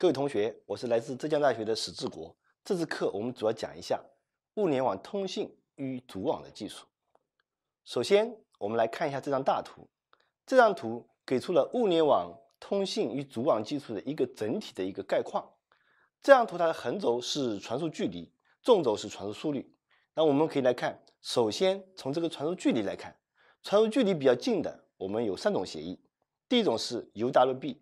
各位同学，我是来自浙江大学的史志国。这次课我们主要讲一下物联网通信与组网的技术。首先，我们来看一下这张大图。这张图给出了物联网通信与组网技术的一个整体的一个概况。这张图它的横轴是传输距离，纵轴是传输速率。那我们可以来看，首先从这个传输距离来看，传输距离比较近的，我们有三种协议。第一种是 UWB。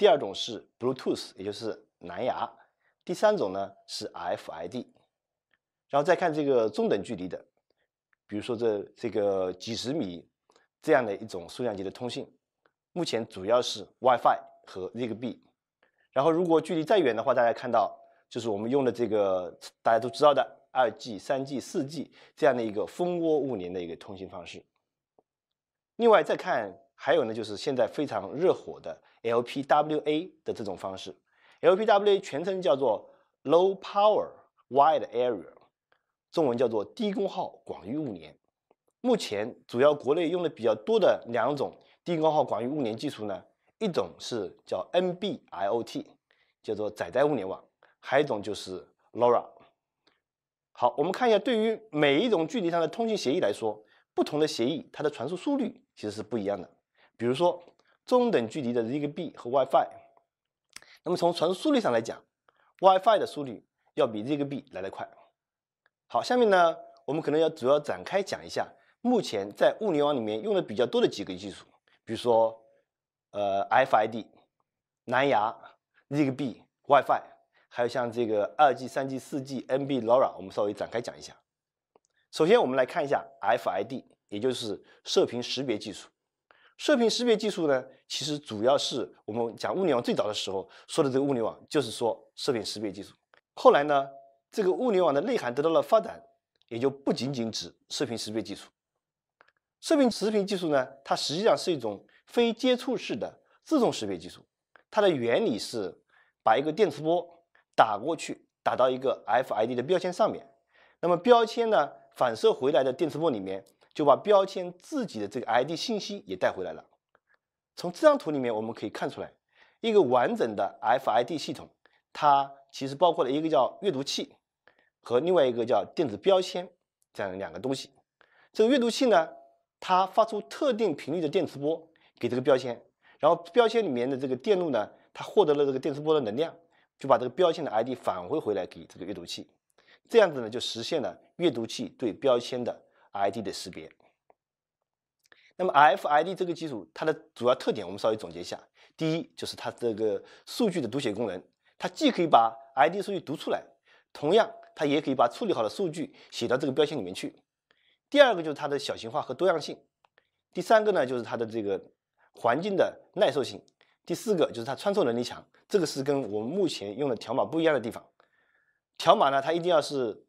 第二种是 Bluetooth，也就是蓝牙；第三种呢是 FID。然后再看这个中等距离的，比如说这这个几十米这样的一种数量级的通信，目前主要是 WiFi 和 ZigB。然后如果距离再远的话，大家看到就是我们用的这个大家都知道的二 G、三 G、四 G 这样的一个蜂窝物联的一个通信方式。另外再看还有呢，就是现在非常热火的。LPWA 的这种方式，LPWA 全称叫做 Low Power Wide Area，中文叫做低功耗广域物联。目前主要国内用的比较多的两种低功耗广域物联技术呢，一种是叫 NB-IOT，叫做载带物联网；还有一种就是 LoRa。好，我们看一下对于每一种距离上的通信协议来说，不同的协议它的传输速率其实是不一样的。比如说。中等距离的 ZigB e e 和 WiFi，那么从传输速率上来讲，WiFi 的速率要比 ZigB e e 来得快。好，下面呢，我们可能要主要展开讲一下，目前在物联网里面用的比较多的几个技术，比如说，呃，FID、蓝牙、ZigB、e e WiFi，还有像这个二 G、三 G、四 G、NB、LoRa，我们稍微展开讲一下。首先，我们来看一下 FID，也就是射频识别技术。射频识别技术呢，其实主要是我们讲物联网最早的时候说的这个物联网，就是说射频识别技术。后来呢，这个物联网的内涵得到了发展，也就不仅仅指射频识别技术。射频识别技术呢，它实际上是一种非接触式的自动识别技术。它的原理是把一个电磁波打过去，打到一个 FID 的标签上面，那么标签呢反射回来的电磁波里面。就把标签自己的这个 ID 信息也带回来了。从这张图里面我们可以看出来，一个完整的 FID 系统，它其实包括了一个叫阅读器和另外一个叫电子标签这样两个东西。这个阅读器呢，它发出特定频率的电磁波给这个标签，然后标签里面的这个电路呢，它获得了这个电磁波的能量，就把这个标签的 ID 返回回来给这个阅读器。这样子呢，就实现了阅读器对标签的。ID 的识别，那么 RFID 这个技术它的主要特点，我们稍微总结一下：第一，就是它这个数据的读写功能，它既可以把 ID 数据读出来，同样它也可以把处理好的数据写到这个标签里面去；第二个，就是它的小型化和多样性；第三个呢，就是它的这个环境的耐受性；第四个，就是它穿透能力强。这个是跟我们目前用的条码不一样的地方。条码呢，它一定要是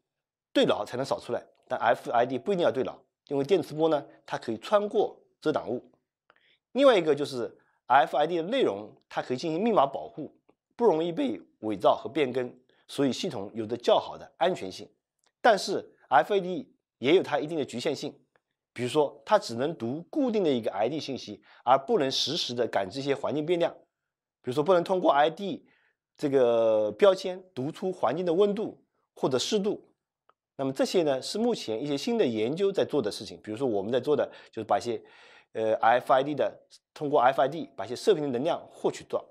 对牢才能扫出来。FID 不一定要对牢，因为电磁波呢，它可以穿过遮挡物。另外一个就是 FID 的内容，它可以进行密码保护，不容易被伪造和变更，所以系统有着较好的安全性。但是 FID 也有它一定的局限性，比如说它只能读固定的一个 ID 信息，而不能实时的感知一些环境变量，比如说不能通过 ID 这个标签读出环境的温度或者湿度。那么这些呢，是目前一些新的研究在做的事情。比如说我们在做的，就是把一些呃 FID 的通过 FID 把一些射频能量获取到，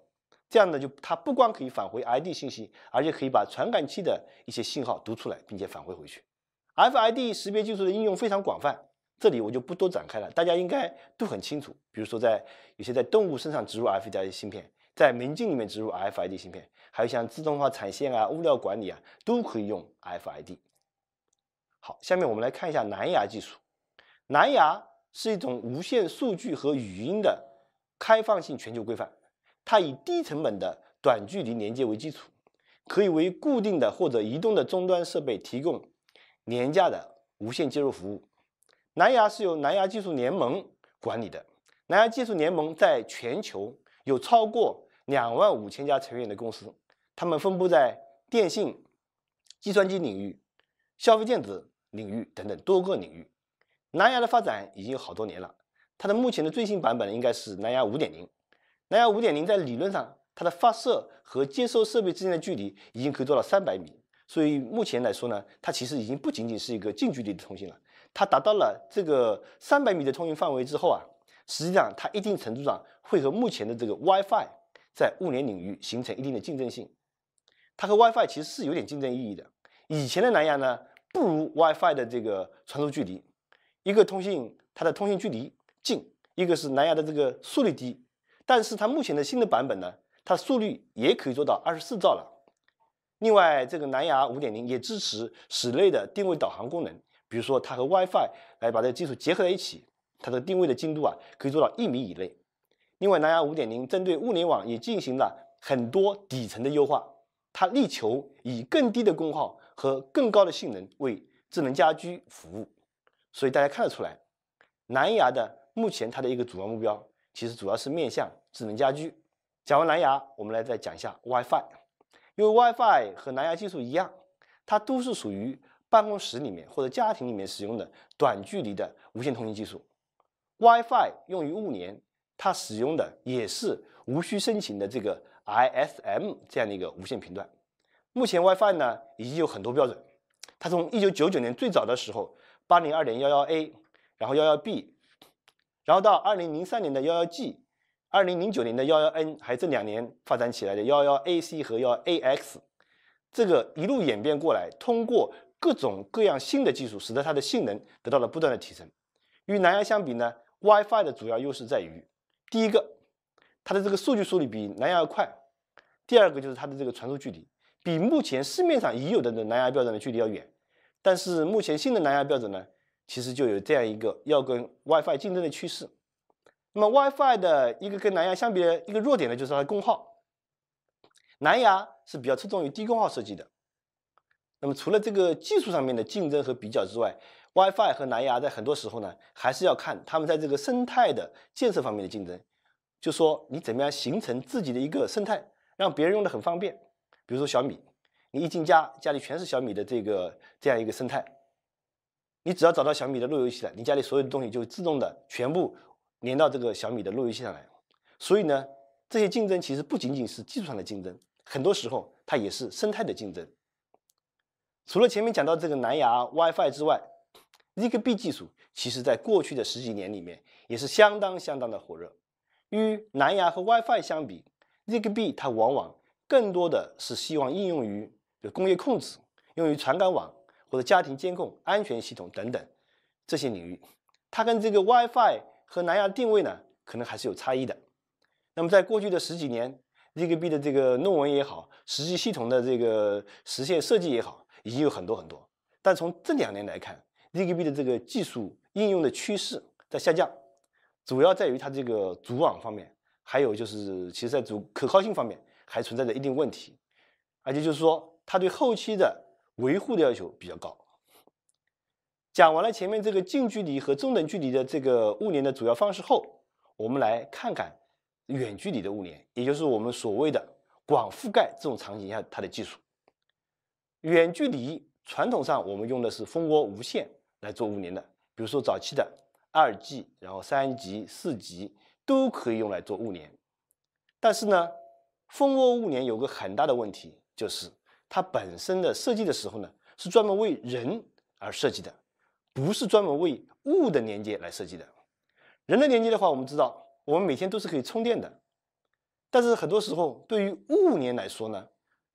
这样呢就它不光可以返回 ID 信息，而且可以把传感器的一些信号读出来，并且返回回去。FID 识别技术的应用非常广泛，这里我就不多展开了，大家应该都很清楚。比如说在有些在动物身上植入 FID 芯片，在明镜里面植入 FID 芯片，还有像自动化产线啊、物料管理啊，都可以用 FID。好，下面我们来看一下蓝牙技术。蓝牙是一种无线数据和语音的开放性全球规范，它以低成本的短距离连接为基础，可以为固定的或者移动的终端设备提供廉价的无线接入服务。蓝牙是由蓝牙技术联盟管理的。蓝牙技术联盟在全球有超过两万五千家成员的公司，他们分布在电信、计算机领域、消费电子。领域等等多个领域，蓝牙的发展已经有好多年了。它的目前的最新版本呢，应该是蓝牙五点零。蓝牙五点零在理论上，它的发射和接收设备之间的距离已经可以做到三百米。所以目前来说呢，它其实已经不仅仅是一个近距离的通信了。它达到了这个三百米的通信范围之后啊，实际上它一定程度上会和目前的这个 WiFi 在物联领域形成一定的竞争性。它和 WiFi 其实是有点竞争意义的。以前的蓝牙呢？不如 WiFi 的这个传输距离，一个通信它的通信距离近，一个是蓝牙的这个速率低，但是它目前的新的版本呢，它速率也可以做到二十四兆了。另外，这个蓝牙五点零也支持室内的定位导航功能，比如说它和 WiFi 来把这个技术结合在一起，它的定位的精度啊可以做到一米以内。另外，蓝牙五点零针对物联网也进行了很多底层的优化，它力求以更低的功耗。和更高的性能为智能家居服务，所以大家看得出来，蓝牙的目前它的一个主要目标，其实主要是面向智能家居。讲完蓝牙，我们来再讲一下 WiFi，因为 WiFi 和蓝牙技术一样，它都是属于办公室里面或者家庭里面使用的短距离的无线通信技术。WiFi 用于物联，它使用的也是无需申请的这个 ISM 这样的一个无线频段。目前 WiFi 呢，已经有很多标准。它从一九九九年最早的时候八零二点幺幺 a，然后幺幺 b，然后到二零零三年的幺幺 g，二零零九年的幺幺 n，还有这两年发展起来的幺幺 ac 和幺 ax，这个一路演变过来，通过各种各样新的技术，使得它的性能得到了不断的提升。与蓝牙相比呢，WiFi 的主要优势在于：第一个，它的这个数据速率比蓝牙要快；第二个就是它的这个传输距离。比目前市面上已有的的蓝牙标准的距离要远，但是目前新的蓝牙标准呢，其实就有这样一个要跟 WiFi 竞争的趋势。那么 WiFi 的一个跟蓝牙相比的一个弱点呢，就是它的功耗。蓝牙是比较侧重于低功耗设计的。那么除了这个技术上面的竞争和比较之外，WiFi 和蓝牙在很多时候呢，还是要看他们在这个生态的建设方面的竞争，就说你怎么样形成自己的一个生态，让别人用的很方便。比如说小米，你一进家，家里全是小米的这个这样一个生态。你只要找到小米的路由器了，你家里所有的东西就自动的全部连到这个小米的路由器上来。所以呢，这些竞争其实不仅仅是技术上的竞争，很多时候它也是生态的竞争。除了前面讲到这个蓝牙、WiFi 之外，ZigBee 技术其实在过去的十几年里面也是相当相当的火热。与蓝牙和 WiFi 相比，ZigBee 它往往更多的是希望应用于，工业控制，用于传感网或者家庭监控、安全系统等等这些领域。它跟这个 WiFi 和蓝牙定位呢，可能还是有差异的。那么在过去的十几年，ZigBee 的这个论文也好，实际系统的这个实现设计也好，已经有很多很多。但从这两年来看，ZigBee 的这个技术应用的趋势在下降，主要在于它这个组网方面，还有就是其实在组可靠性方面。还存在着一定问题，而且就是说，它对后期的维护的要求比较高。讲完了前面这个近距离和中等距离的这个物联的主要方式后，我们来看看远距离的物联，也就是我们所谓的广覆盖这种场景下它的技术。远距离传统上我们用的是蜂窝无线来做物联的，比如说早期的二 G，然后三 G、四 G 都可以用来做物联，但是呢。蜂窝物联有个很大的问题，就是它本身的设计的时候呢，是专门为人而设计的，不是专门为物的连接来设计的。人的连接的话，我们知道，我们每天都是可以充电的，但是很多时候对于物联来说呢，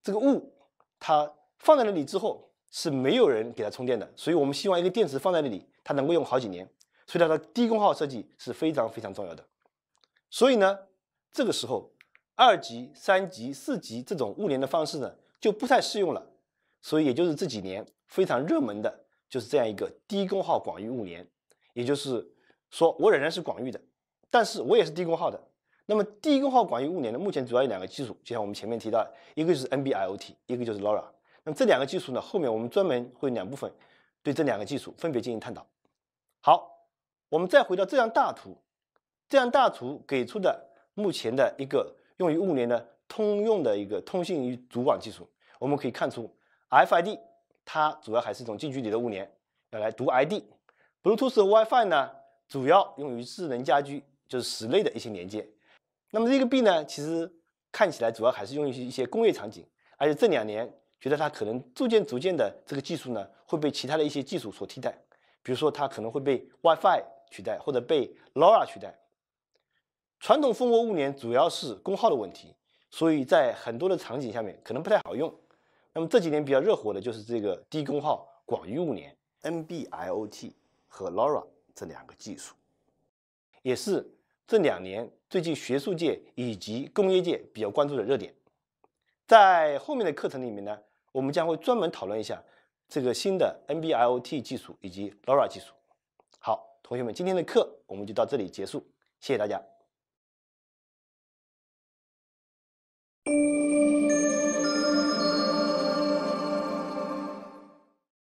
这个物它放在那里之后是没有人给它充电的，所以我们希望一个电池放在那里，它能够用好几年，所以它的低功耗设计是非常非常重要的。所以呢，这个时候。二级、三级、四级这种物联的方式呢，就不太适用了。所以，也就是这几年非常热门的就是这样一个低功耗广域物联。也就是说，我仍然是广域的，但是我也是低功耗的。那么，低功耗广域物联呢，目前主要有两个技术，就像我们前面提到，一个就是 NB-IoT，一个就是 LoRa。那么这两个技术呢，后面我们专门会两部分对这两个技术分别进行探讨。好，我们再回到这张大图，这张大图给出的目前的一个。用于物联的通用的一个通信与组网技术，我们可以看出，FID 它主要还是一种近距离的物联，要来读 ID。Bluetooth WiFi 呢，主要用于智能家居，就是室内的一些连接。那么这个 B 呢，其实看起来主要还是用于一些工业场景，而且这两年觉得它可能逐渐逐渐的这个技术呢会被其他的一些技术所替代，比如说它可能会被 WiFi 取代，或者被 LoRa 取代。传统蜂窝物联主要是功耗的问题，所以在很多的场景下面可能不太好用。那么这几年比较热火的就是这个低功耗广域物联 NB-IoT 和 LoRa 这两个技术，也是这两年最近学术界以及工业界比较关注的热点。在后面的课程里面呢，我们将会专门讨论一下这个新的 NB-IoT 技术以及 LoRa 技术。好，同学们，今天的课我们就到这里结束，谢谢大家。Música